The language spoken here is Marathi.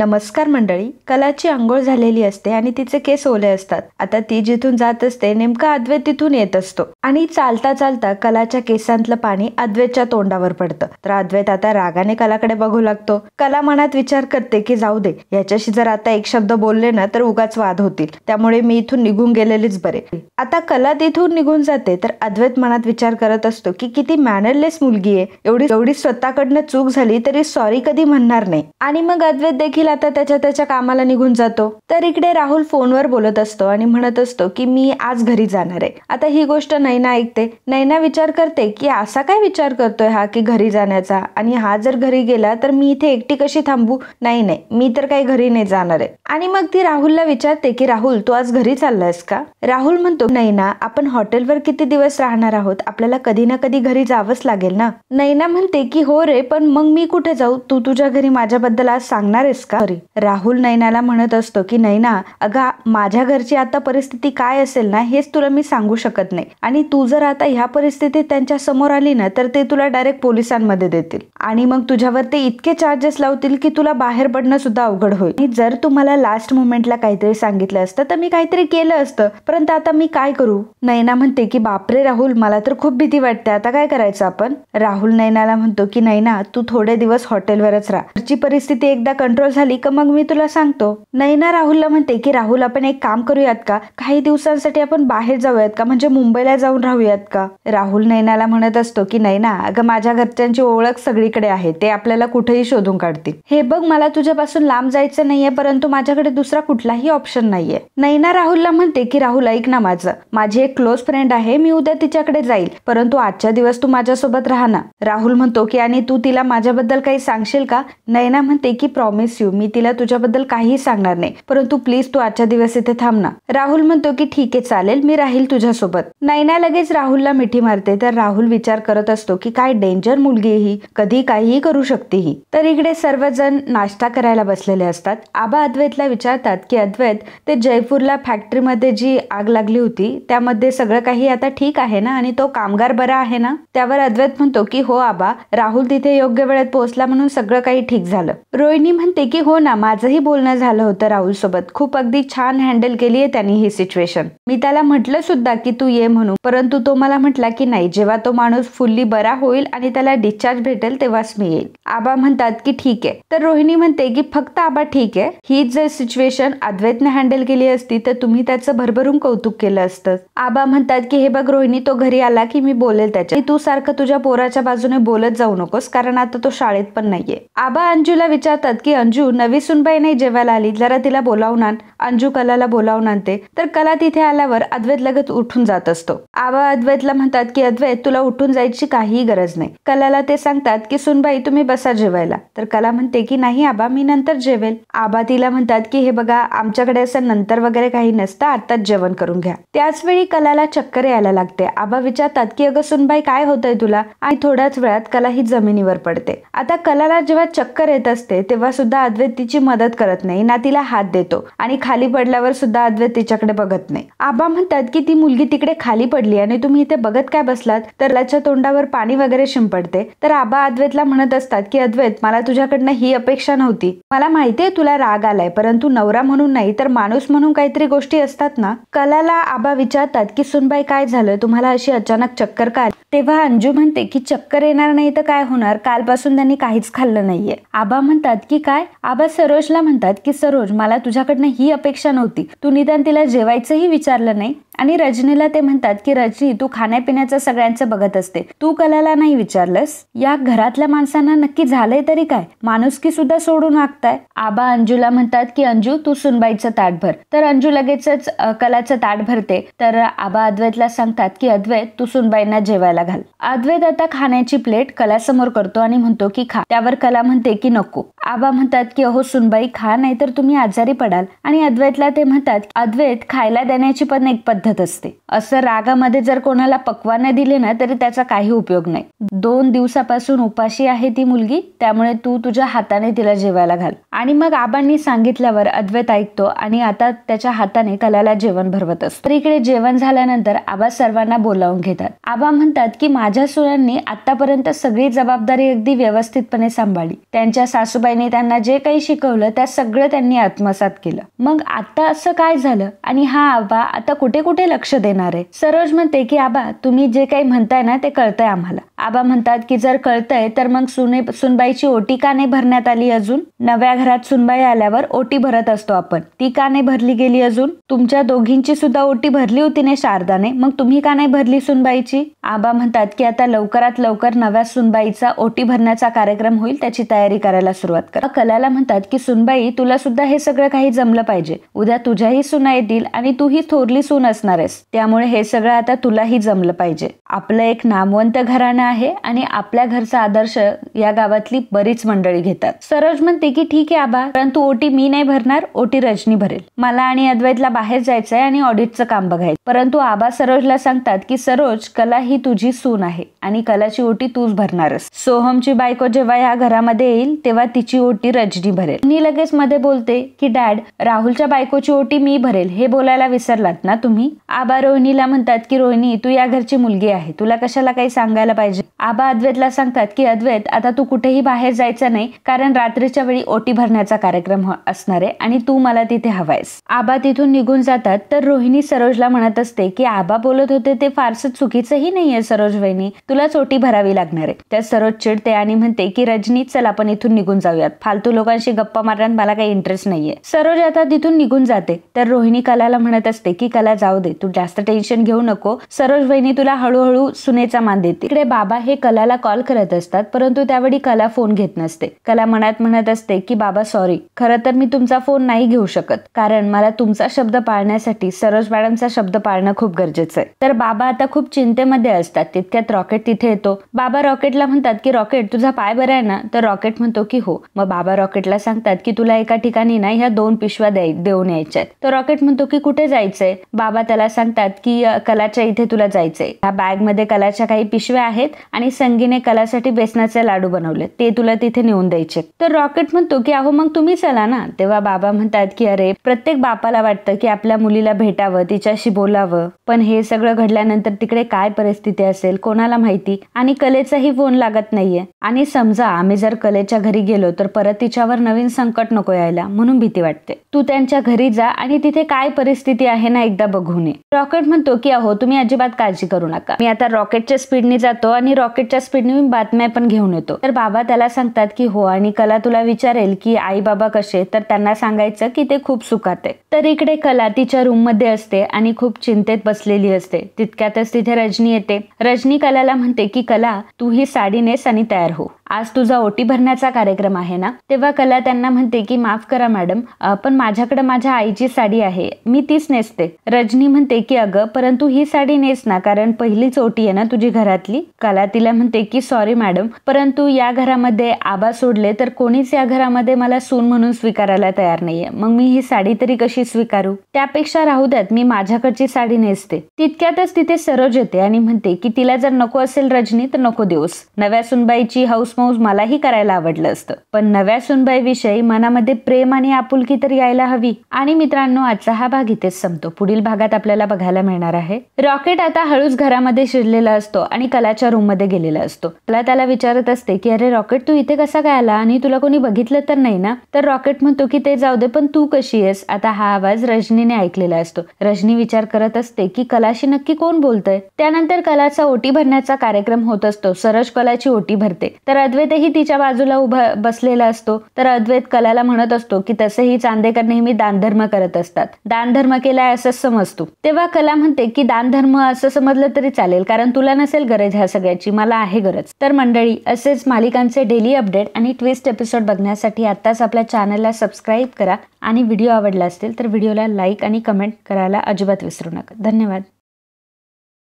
नमस्कार मंडळी कलाची आंघोळ झालेली असते आणि तिचे केस ओले असतात आता ती जिथून जात असते नेमका अद्वैत तिथून येत असतो आणि चालता चालता कलाच्या केसांतलं पाणी अद्वैतच्या तोंडावर पडतं तर अद्वैत आता रागाने कलाकडे बघू लागतो कला मनात विचार करते की जाऊ दे याच्याशी जर आता एक शब्द बोलले ना तर उगाच वाद होतील त्यामुळे मी इथून निघून गेलेलीच बरे आता कला तिथून निघून जाते तर अद्वैत मनात विचार करत असतो की किती मॅनरलेस मुलगी आहे एवढी एवढी स्वतःकडनं चूक झाली तरी सॉरी कधी म्हणणार नाही आणि मग अद्वैत देखील देखील आता त्याच्या त्याच्या कामाला निघून जातो तर इकडे राहुल फोनवर बोलत असतो आणि म्हणत असतो की मी आज घरी जाणार आहे आता ही गोष्ट नैना ऐकते नैना विचार करते की असा काय विचार करतोय हा की घरी जाण्याचा आणि हा जर घरी गेला तर मी इथे एकटी कशी थांबू नाही नाही मी तर काही घरी नाही जाणार आहे आणि मग ती राहुलला विचारते की राहुल तू आज घरी चाललायस का राहुल म्हणतो नैना आपण हॉटेलवर किती दिवस राहणार आहोत आपल्याला कधी ना कधी घरी जावंच लागेल ना नैना म्हणते की हो रे पण मग मी कुठे जाऊ तू तुझ्या घरी माझ्याबद्दल आज सांगणार आहेस का राहुल नैनाला म्हणत असतो की नैना अगा माझ्या घरची आता परिस्थिती काय असेल ना हेच तुला मी सांगू शकत नाही आणि तू जर आता ह्या परिस्थितीत त्यांच्या समोर आली ना तर ते तुला डायरेक्ट पोलिसांमध्ये देतील आणि मग तुझ्यावर ते इतके चार्जेस लावतील की तुला बाहेर पडणं सुद्धा अवघड होईल आणि जर तुम्हाला लास्ट मोमेंटला काहीतरी सांगितलं असतं तर मी काहीतरी केलं असतं परंतु आता मी काय करू नैना म्हणते की बापरे राहुल मला तर खूप भीती वाटते आता काय करायचं आपण राहुल नैनाला म्हणतो की नैना तू थोडे दिवस हॉटेलवरच राहा घरची परिस्थिती एकदा कंट्रोल झाली का मग मी तुला सांगतो नैना राहुलला म्हणते की राहुल आपण एक काम करूयात का काही दिवसांसाठी आपण बाहेर जाऊयात का म्हणजे मुंबईला जाऊन राहूयात का राहुल नैनाला म्हणत असतो की नैना अगं माझ्या घरच्यांची ओळख सगळीकडे आहे ते आपल्याला कुठेही शोधून काढतील हे बघ मला तुझ्यापासून लांब जायचं नाहीये परंतु माझ्याकडे दुसरा कुठलाही ऑप्शन नाहीये नैना राहुलला म्हणते की राहुल ऐक ना माझं माझी एक क्लोज फ्रेंड आहे मी उद्या तिच्याकडे जाईल परंतु आजच्या दिवस तू माझ्यासोबत राहा ना राहुल म्हणतो की आणि तू तिला माझ्याबद्दल काही सांगशील का नैना म्हणते की प्रॉमिस यू मी तिला तुझ्याबद्दल काहीही सांगणार नाही परंतु प्लीज तू आजच्या दिवस इथे थांब ना राहुल म्हणतो की ठीक आहे चालेल मी राहील तुझ्या सोबत नैना लगेच राहुलला मिठी मारते तर राहुल विचार करत असतो की काय डेंजर मुलगी ही कधी काहीही करू शकते ही तर इकडे सर्वजण नाश्ता करायला बसलेले असतात आबा अद्वैतला विचारतात की अद्वैत ते जयपूरला फॅक्टरीमध्ये जी आग लागली होती त्यामध्ये सगळं काही आता ठीक आहे ना आणि तो कामगार बरा आहे ना त्यावर अद्वैत म्हणतो की हो आबा राहुल तिथे योग्य वेळेत पोहोचला म्हणून सगळं काही ठीक झालं रोहिणी म्हणते की की हो ना माझंही बोलणं झालं होतं सोबत खूप अगदी छान हँडल केली आहे त्यांनी ही सिच्युएशन मी त्याला म्हटलं सुद्धा की तू ये म्हणून परंतु तो मला म्हटला की नाही जेव्हा तो माणूस फुल्ली बरा होईल आणि त्याला डिस्चार्ज भेटेल तेव्हाच मी येईल आबा म्हणतात की ठीक आहे तर रोहिणी म्हणते की फक्त आबा ठीक आहे ही जर सिच्युएशन अद्वैतने हँडल केली असती तर तुम्ही त्याचं भरभरून कौतुक केलं असतं आबा म्हणतात की हे बघ रोहिणी तो घरी आला की मी बोलेल त्याच्या तू सारखं तुझ्या पोराच्या बाजूने बोलत जाऊ नकोस कारण आता तो शाळेत पण नाहीये आबा अंजूला विचारतात की अंजू अंजू नवी सुनबाई नाही जेवायला आली जरा तिला बोलावणार अंजू कलाला बोलावून आणते तर कला तिथे आल्यावर अद्वैत लगत उठून जात असतो आबा अद्वैतला म्हणतात की अद्वैत तुला उठून जायची काहीही गरज नाही कलाला ते सांगतात की सुनबाई तुम्ही बसा जेवायला तर कला म्हणते की नाही आबा मी नंतर जेवेल आबा तिला म्हणतात की हे बघा आमच्याकडे असं नंतर वगैरे काही नसतं आताच जेवण करून घ्या त्याच वेळी कलाला चक्कर यायला लागते आबा विचारतात की अगं सुनबाई काय होतंय तुला आणि थोड्याच वेळात कला ही जमिनीवर पडते आता कलाला जेव्हा चक्कर येत असते तेव्हा सुद्धा अद्वैतीची मदत करत नाही ना तिला हात देतो आणि खाली पडल्यावर सुद्धा अद्वैत तिच्याकडे बघत नाही आबा म्हणतात की ती मुलगी तिकडे खाली पडली आणि तुम्ही इथे बघत काय बसलात तर त्याच्या तोंडावर पाणी वगैरे शिंपडते तर आबा अद्वैतला म्हणत असतात की अद्वैत मला तुझ्याकडनं ही अपेक्षा नव्हती मला माहितीये तुला राग आलाय परंतु नवरा म्हणून नाही तर माणूस म्हणून काहीतरी गोष्टी असतात ना कलाला आबा विचारतात की सुनबाई काय झालं तुम्हाला अशी अचानक चक्कर का तेव्हा अंजू म्हणते की चक्कर येणार नाही तर काय होणार कालपासून त्यांनी काहीच खाल्लं नाहीये आबा म्हणतात की काय आबा सरोजला म्हणतात की सरोज मला तुझ्याकडनं ही अपेक्षा नव्हती तू निदान तिला जेवायचंही विचारलं नाही आणि रजनीला ते म्हणतात की रजनी तू खाण्यापिण्याचं सगळ्यांचं बघत असते तू कलाला नाही विचारलंस या घरातल्या माणसांना नक्की झालंय तरी काय माणुसकी सुद्धा सोडून वागताय आबा अंजूला म्हणतात की अंजू तू सुनबाईचं ताट भर तर अंजू लगेचच कलाचं ताट भरते तर आबा अद्वैतला सांगतात की अद्वैत तू सुनबाईंना जेवायला घाल अद्वैत आता खाण्याची प्लेट कलासमोर करतो आणि म्हणतो की खा त्यावर कला म्हणते की नको आबा म्हणतात की अहो सुनबाई खा नाही तर तुम्ही आजारी पडाल आणि अद्वैतला ते म्हणतात अद्वैत खायला देण्याची पण एक पद्धत असते असं रागामध्ये जर कोणाला पकवाने दिले ना तरी त्याचा काही उपयोग नाही दोन दिवसापासून उपाशी आहे ती मुलगी त्यामुळे तू तुझ्या हाताने तिला जेवायला घाल आणि मग आबांनी सांगितल्यावर अद्वैत ऐकतो आणि आता त्याच्या हाताने कलाला जेवण भरवत असतो स्त्रीकडे जेवण झाल्यानंतर आबा सर्वांना बोलावून घेतात आबा म्हणतात की माझ्या सुरांनी आतापर्यंत सगळी जबाबदारी अगदी व्यवस्थितपणे सांभाळली त्यांच्या सासूबाईने त्यांना जे काही शिकवलं त्या सगळं त्यांनी आत्मसात केलं मग आता असं काय झालं आणि हा आबा आता कुठे कुठे लक्ष देणार आहे सरोज म्हणते की आबा तुम्ही जे काही म्हणताय ना ते कळतंय आम्हाला आबा म्हणतात की जर कळतंय तर मग सुने सुनबाईची ओटी का नाही भरण्यात आली अजून नव्या घरात सुनबाई आल्यावर ओटी भरत असतो आपण ती का नाही भरली गेली अजून तुमच्या दोघींची सुद्धा ओटी भरली होती ने शारदाने मग तुम्ही का नाही भरली सुनबाईची आबा म्हणतात की आता लवकरात लवकर नव्या सुनबाईचा ओटी भरण्याचा कार्यक्रम होईल त्याची तयारी करायला सुरुवात कर कलाला म्हणतात की सुनबाई तुला सुद्धा हे सगळं काही जमलं पाहिजे उद्या तुझ्याही सुना येतील आणि तूही थोरली सून असणार आहेस त्यामुळे हे सगळं आता तुलाही जमलं पाहिजे आपलं एक नामवंत घराणं आहे आणि आपल्या घरचा आदर्श या गावातली बरीच मंडळी घेतात सरोज म्हणते की ठीक आहे आबा परंतु ओटी मी नाही भरणार ओटी रजनी भरेल मला आणि अद्वैतला बाहेर जायचंय आणि ऑडिटचं काम बघायचं परंतु आबा सरोजला सांगतात की सरोज कला ही तुझी सून आहे आणि कलाची ओटी तूच भरणारस सोहमची बायको जेव्हा या घरामध्ये येईल तेव्हा तिची ओटी रजनी भरेल मी लगेच मध्ये बोलते की डॅड राहुलच्या बायकोची ओटी मी भरेल हे बोलायला विसरलात ना तुम्ही आबा रोहिणीला म्हणतात की रोहिणी तू या घरची मुलगी आहे तुला कशाला काही सांगायला पाहिजे पाहिजे आबा अद्वैतला सांगतात की अद्वैत आता तू कुठेही बाहेर जायचं नाही कारण रात्रीच्या वेळी ओटी भरण्याचा कार्यक्रम असणार आहे आणि तू मला तिथे हवायस आबा तिथून निघून जातात तर रोहिणी सरोजला म्हणत असते की आबा बोलत होते ते फारसं चुकीचंही नाहीये सरोज वहिनी तुला चोटी भरावी लागणार आहे तर सरोज चिडते आणि म्हणते की रजनी चल आपण इथून निघून जाऊयात फालतू लोकांशी गप्पा मारण्यात मला काही इंटरेस्ट नाहीये सरोज आता तिथून निघून जाते तर रोहिणी कलाला म्हणत असते की कला जाऊ दे तू जास्त टेन्शन घेऊ नको सरोज वहिनी तुला हळूहळू सुनेचा मान देते इकडे बाबा बाबा हे कलाला कॉल करत असतात परंतु त्यावेळी कला फोन घेत नसते कला मनात म्हणत असते की बाबा सॉरी खर तर मी तुमचा फोन नाही घेऊ शकत कारण मला तुमचा शब्द पाळण्यासाठी सरोज मॅडमचा शब्द पाळणं खूप गरजेचं आहे तर बाबा आता खूप चिंतेमध्ये असतात तितक्यात रॉकेट तिथे येतो बाबा रॉकेटला म्हणतात की रॉकेट तुझा पाय बरा आहे ना तर रॉकेट म्हणतो की हो मग बाबा रॉकेटला सांगतात की तुला एका ठिकाणी ना ह्या दोन पिशव्या देऊन यायच्या तर रॉकेट म्हणतो की कुठे जायचंय बाबा त्याला सांगतात की कलाच्या इथे तुला जायचंय ह्या बॅग मध्ये कलाच्या काही पिशव्या आहेत आणि संगीने कलासाठी बेसनाचे लाडू बनवले ते तुला तिथे नेऊन द्यायचे तर रॉकेट म्हणतो की अहो मग तुम्ही चला ना तेव्हा बाबा म्हणतात की अरे प्रत्येक बापाला वाटतं की आपल्या मुलीला भेटावं तिच्याशी बोलावं पण हे सगळं घडल्यानंतर तिकडे काय परिस्थिती असेल कोणाला माहिती आणि कलेचाही फोन लागत नाहीये आणि समजा आम्ही जर कलेच्या घरी गेलो तर परत तिच्यावर नवीन संकट नको यायला म्हणून भीती वाटते तू त्यांच्या घरी जा आणि तिथे काय परिस्थिती आहे ना एकदा बघून ये रॉकेट म्हणतो की अहो तुम्ही अजिबात काळजी करू नका मी आता रॉकेटच्या स्पीडने जातो आणि आणि रॉकेटच्या स्पीडने बातम्या पण घेऊन येतो तर बाबा त्याला सांगतात की हो आणि कला तुला विचारेल की आई बाबा कसे तर त्यांना सांगायचं की ते खूप सुखात आहे तर इकडे कला तिच्या रूम मध्ये असते आणि खूप चिंतेत बसलेली असते तितक्यातच तिथे रजनी येते रजनी कलाला म्हणते की कला तू ही नेस आणि तयार हो आज तुझा ओटी भरण्याचा कार्यक्रम आहे ना तेव्हा कला त्यांना म्हणते की माफ करा मॅडम पण माझ्याकडे माझ्या आईची साडी आहे मी तीच नेसते रजनी म्हणते की अगं परंतु ही साडी नेस ना कारण पहिलीच ओटी आहे ना तुझी घरातली कला तिला म्हणते की सॉरी मॅडम परंतु या घरामध्ये आबा सोडले तर कोणीच या घरामध्ये मला सून म्हणून स्वीकारायला तयार नाहीये मग मी ही साडी तरी कशी स्वीकारू त्यापेक्षा राहू द्यात मी माझ्याकडची साडी नेसते तितक्यातच तिथे सरोज येते आणि म्हणते की तिला जर नको असेल रजनी तर नको देऊस नव्या सुनबाईची हाऊस मौज मलाही करायला आवडलं असतं पण नव्या सुनबाईविषयी मनामध्ये प्रेम आणि आपुलकी तर यायला हवी आणि मित्रांनो आजचा हा भाग इथेच संपतो पुढील भागात आपल्याला बघायला मिळणार आहे रॉकेट आता हळूच घरामध्ये शिरलेला असतो आणि कलाच्या रूम मध्ये गेलेला असतो कला त्याला विचारत असते की अरे रॉकेट तू इथे कसा काय आला आणि तुला कोणी बघितलं तर नाही ना तर रॉकेट म्हणतो की ते जाऊ दे पण तू कशी आहेस आता हा आवाज रजनीने ऐकलेला असतो रजनी विचार करत असते की कलाशी नक्की कोण बोलतय त्यानंतर कलाचा ओटी भरण्याचा कार्यक्रम होत असतो सरज कलाची ओटी भरते तर अद्वैतही तिच्या बाजूला उभा बसलेला असतो तर अद्वैत कलाला म्हणत असतो की तसेही चांदेकर नेहमी दानधर्म करत असतात दानधर्म केलाय असं समजतो तेव्हा कला म्हणते की दानधर्म असं समजलं तरी चालेल कारण तुला नसेल गरज ह्या सगळ्याची मला आहे गरज तर मंडळी असेच मालिकांचे डेली अपडेट आणि ट्विस्ट एपिसोड बघण्यासाठी आत्ताच आपल्या चॅनलला सबस्क्राईब करा आणि व्हिडिओ आवडला असतील तर व्हिडिओला लाईक आणि कमेंट करायला अजिबात विसरू नका धन्यवाद